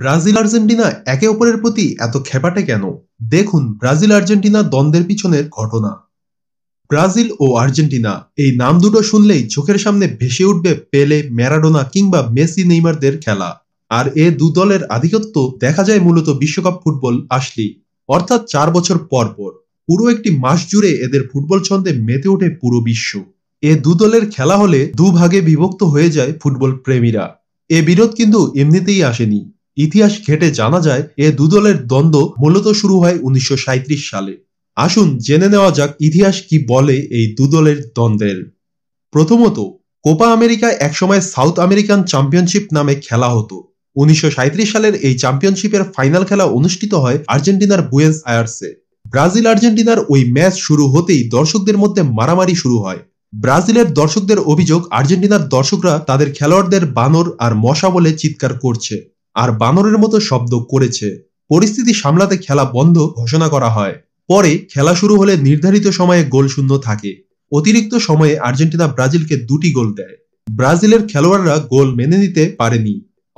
Brazil Argentina একে অপরের প্রতি এত খেপাটে কেন দেখুন ব্রাজিল আর্জেন্টিনা দ্বন্দ্বের পিছনের ঘটনা ব্রাজিল ও আর্জেন্টিনা এই নাম দুটো শুনলেই চোখের সামনে ভেসে উঠবে পেলে ম্যারাডোনা কিংবা মেসি নেইমারদের খেলা আর এ দু দলের আধিপত্য দেখা যায় মূলত বিশ্বকাপ ফুটবল আসলি অর্থাৎ চার বছর পর পর পুরো একটি মাস জুড়ে এদের ফুটবল ছন্দে মেতে ওঠে পুরো বিশ্ব এ দু দলের খেলা হলে দুভাগে বিভক্ত হয়ে যায় ফুটবল প্রেমীরা এ বিরোধ কিন্তু এমনিতেই আসেনি ইতিহাস ঘেটে জানা যায় এ দুদলের দ্বন্দ্ব মূলত শুরু হয় উনিশশো সালে আসুন জেনে নেওয়া যাক ইতিহাস কি বলে এই দুদলের দ্বন্দ্বের প্রথমত কোপা আমেরিকায় একসময় সাউথ আমেরিকান চ্যাম্পিয়নশিপ নামে খেলা হতো উনিশশো সালের এই চ্যাম্পিয়নশিপের ফাইনাল খেলা অনুষ্ঠিত হয় আর্জেন্টিনার বুয়েন্স আয়ার্সে ব্রাজিল আর্জেন্টিনার ওই ম্যাচ শুরু হতেই দর্শকদের মধ্যে মারামারি শুরু হয় ব্রাজিলের দর্শকদের অভিযোগ আর্জেন্টিনার দর্শকরা তাদের খেলোয়াড়দের বানর আর মশা বলে চিৎকার করছে আর বানরের মতো শব্দ করেছে পরিস্থিতি সামলাতে খেলা বন্ধ ঘোষণা করা হয় পরে খেলা শুরু হলে নির্ধারিত সময়ে গোল শূন্য থাকে অতিরিক্ত সময়ে আর্জেন্টিনা ব্রাজিলকে দুটি গোল দেয় ব্রাজিলের খেলোয়াড়রা গোল মেনে নিতে পারেনি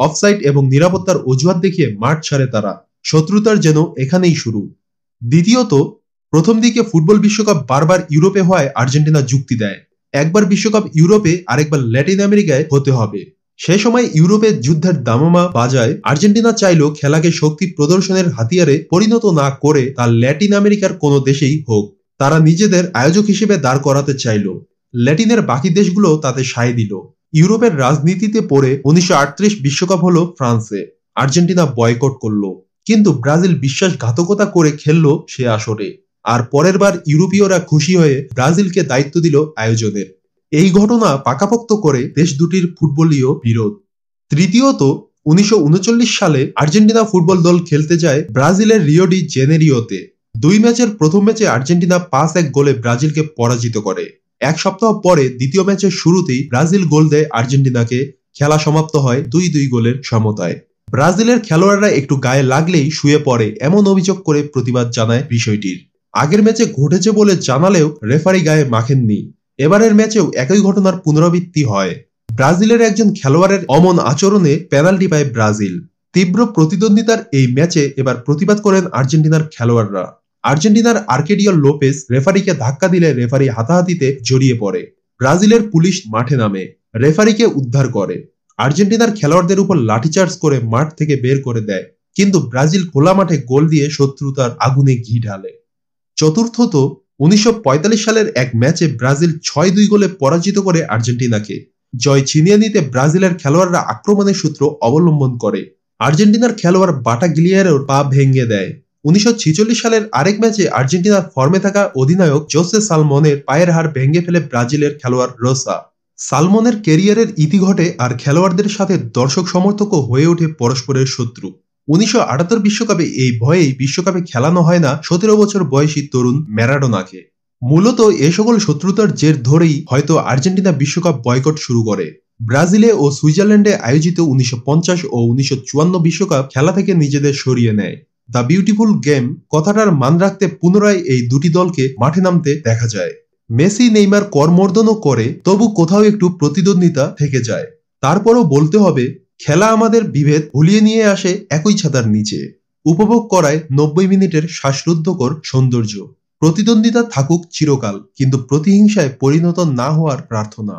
অফসাইড এবং নিরাপত্তার অজুহাত দেখিয়ে মাঠ ছাড়ে তারা শত্রুতার যেন এখানেই শুরু দ্বিতীয়ত প্রথম দিকে ফুটবল বিশ্বকাপ বারবার ইউরোপে হওয়ায় আর্জেন্টিনা যুক্তি দেয় একবার বিশ্বকাপ ইউরোপে আরেকবার ল্যাটিন আমেরিকায় হতে হবে সে সময় ইউরোপের যুদ্ধের দামামা বাজায় আর্জেন্টিনা চাইলো খেলাকে শক্তি প্রদর্শনের হাতিয়ারে পরিণত না করে তা ল্যাটিন আমেরিকার কোনো দেশেই হোক তারা নিজেদের আয়োজক হিসেবে দাঁড় করাতে চাইল ল্যাটিনের বাকি দেশগুলো তাতে সায় দিল ইউরোপের রাজনীতিতে পড়ে উনিশশো বিশ্বকাপ হলো ফ্রান্সে আর্জেন্টিনা বয়কট করলো কিন্তু ব্রাজিল বিশ্বাসঘাতকতা করে খেললো সে আসরে আর পরের বার ইউরোপীয়রা খুশি হয়ে ব্রাজিলকে দায়িত্ব দিল আয়োজনের এই ঘটনা পাকাপোক্ত করে দেশ দুটির ফুটবলীয় বিরোধ তৃতীয়ত উনিশশো সালে আর্জেন্টিনা ফুটবল দল খেলতে যায় ব্রাজিলের রিওডি জেনেরিওতে দুই ম্যাচের প্রথম ম্যাচে আর্জেন্টিনা পাঁচ এক গোলে ব্রাজিলকে পরাজিত করে এক সপ্তাহ পরে দ্বিতীয় ম্যাচের শুরুতেই ব্রাজিল গোল দেয় আর্জেন্টিনাকে খেলা সমাপ্ত হয় দুই দুই গোলের সমতায় ব্রাজিলের খেলোয়াড়রা একটু গায়ে লাগলেই শুয়ে পড়ে এমন অভিযোগ করে প্রতিবাদ জানায় বিষয়টির আগের ম্যাচে ঘটেছে বলে জানালেও রেফারি গায়ে মাখেননি এবারের ম্যাচেও একই ঘটনার পুনরাবৃত্তি হয় ব্রাজিলের একজন খেলোয়াড়ের অমন আচরণে পেনাল্টি পায় ব্রাজিল তীব্র প্রতিদ্বন্দ্বিতার এই ম্যাচে এবার প্রতিবাদ করেন আর্জেন্টিনার খেলোয়াড়রা আর্জেন্টিনার আর্কেডিও লোপেস রেফারিকে ধাক্কা দিলে রেফারি হাতাহাতিতে জড়িয়ে পড়ে ব্রাজিলের পুলিশ মাঠে নামে রেফারিকে উদ্ধার করে আর্জেন্টিনার খেলোয়াড়দের উপর লাঠিচার্জ করে মাঠ থেকে বের করে দেয় কিন্তু ব্রাজিল খোলা মাঠে গোল দিয়ে শত্রুতার আগুনে ঘি ঢালে চতুর্থত উনিশশো সালের এক ম্যাচে ব্রাজিল ছয় দুই গোলে পরাজিত করে আর্জেন্টিনাকে জয় ছিনিয়ে নিতে ব্রাজিলের খেলোয়াড়রা আক্রমণের সূত্র অবলম্বন করে আর্জেন্টিনার খেলোয়াড় বাটা গিলিয়ারের পা ভেঙে দেয় উনিশশো সালের আরেক ম্যাচে আর্জেন্টিনার ফর্মে থাকা অধিনায়ক জোসে সালমনের পায়ের হার ভেঙে ফেলে ব্রাজিলের খেলোয়াড় রোসা সালমনের কেরিয়ারের ইতি ঘটে আর খেলোয়াড়দের সাথে দর্শক সমর্থকও হয়ে ওঠে পরস্পরের শত্রু উনিশশো বিশ্বকাপে এই ভয়েই বিশ্বকাপে খেলানো হয় না সতেরো বছর বয়সী তরুণ ম্যারাডোনাকে মূলত এ সকল শত্রুতার জের ধরেই হয়তো আর্জেন্টিনা বিশ্বকাপ বয়কট শুরু করে ব্রাজিলে ও সুইজারল্যান্ডে আয়োজিত উনিশশো ও উনিশশো বিশ্বকাপ খেলা থেকে নিজেদের সরিয়ে নেয় দ্য বিউটিফুল গেম কথাটার মান রাখতে পুনরায় এই দুটি দলকে মাঠে নামতে দেখা যায় মেসি নেইমার করমর্দনও করে তবু কোথাও একটু প্রতিদ্বন্দ্বিতা থেকে যায় তারপরও বলতে হবে খেলা আমাদের বিভেদ ভুলিয়ে নিয়ে আসে একই ছাতার নিচে উপভোগ করায় নব্বই মিনিটের শ্বাসরুদ্ধকর সৌন্দর্য প্রতিদ্বন্দ্বিতা থাকুক চিরকাল কিন্তু প্রতিহিংসায় পরিণত না হওয়ার প্রার্থনা